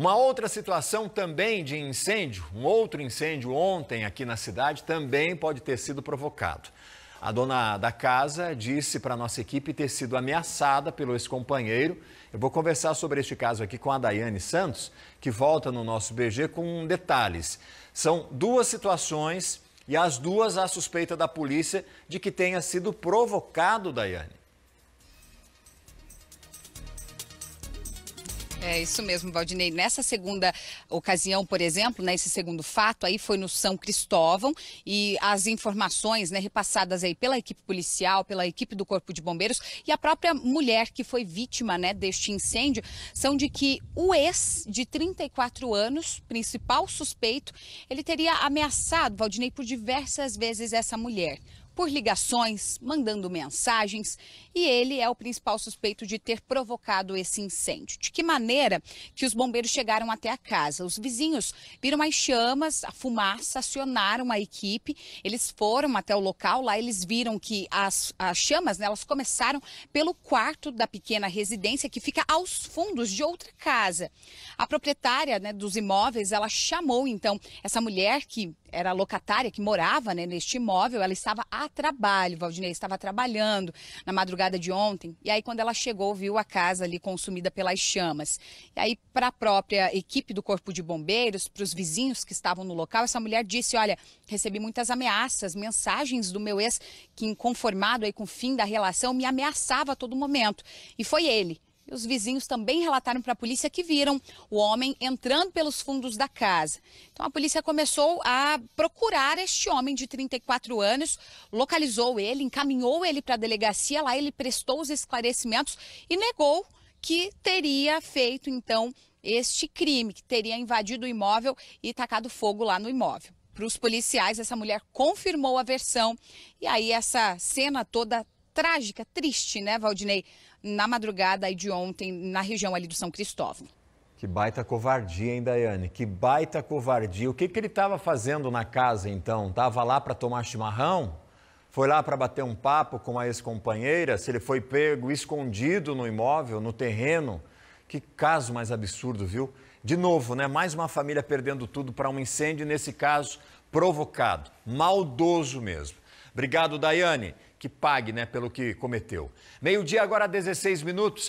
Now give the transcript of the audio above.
Uma outra situação também de incêndio, um outro incêndio ontem aqui na cidade também pode ter sido provocado. A dona da casa disse para a nossa equipe ter sido ameaçada pelo ex-companheiro. Eu vou conversar sobre este caso aqui com a Daiane Santos, que volta no nosso BG com detalhes. São duas situações e as duas a suspeita da polícia de que tenha sido provocado, Daiane. É isso mesmo, Valdinei. Nessa segunda ocasião, por exemplo, né, segundo fato aí foi no São Cristóvão e as informações né, repassadas aí pela equipe policial, pela equipe do Corpo de Bombeiros e a própria mulher que foi vítima né, deste incêndio são de que o ex de 34 anos, principal suspeito, ele teria ameaçado, Valdinei, por diversas vezes essa mulher por ligações, mandando mensagens, e ele é o principal suspeito de ter provocado esse incêndio. De que maneira que os bombeiros chegaram até a casa? Os vizinhos viram as chamas, a fumaça, acionaram a equipe, eles foram até o local, lá eles viram que as, as chamas, né, elas começaram pelo quarto da pequena residência que fica aos fundos de outra casa. A proprietária né, dos imóveis, ela chamou então essa mulher que era locatária que morava né, neste imóvel, ela estava a trabalho, Valdinei estava trabalhando na madrugada de ontem, e aí quando ela chegou, viu a casa ali consumida pelas chamas. E aí, para a própria equipe do Corpo de Bombeiros, para os vizinhos que estavam no local, essa mulher disse: Olha, recebi muitas ameaças, mensagens do meu ex, que inconformado aí com o fim da relação, me ameaçava a todo momento. E foi ele, e os vizinhos também relataram para a polícia que viram o homem entrando pelos fundos da casa. Então a polícia começou a procurar este homem de 34 anos, localizou ele, encaminhou ele para a delegacia, lá ele prestou os esclarecimentos e negou que teria feito então este crime, que teria invadido o imóvel e tacado fogo lá no imóvel. Para os policiais, essa mulher confirmou a versão e aí essa cena toda trágica, triste, né, Valdinei, na madrugada de ontem, na região ali do São Cristóvão. Que baita covardia, hein, Daiane? Que baita covardia. O que, que ele estava fazendo na casa, então? Tava lá para tomar chimarrão? Foi lá para bater um papo com a ex-companheira? Se ele foi pego escondido no imóvel, no terreno? Que caso mais absurdo, viu? De novo, né? Mais uma família perdendo tudo para um incêndio, nesse caso, provocado. Maldoso mesmo. Obrigado, Daiane que pague né, pelo que cometeu. Meio-dia, agora 16 minutos.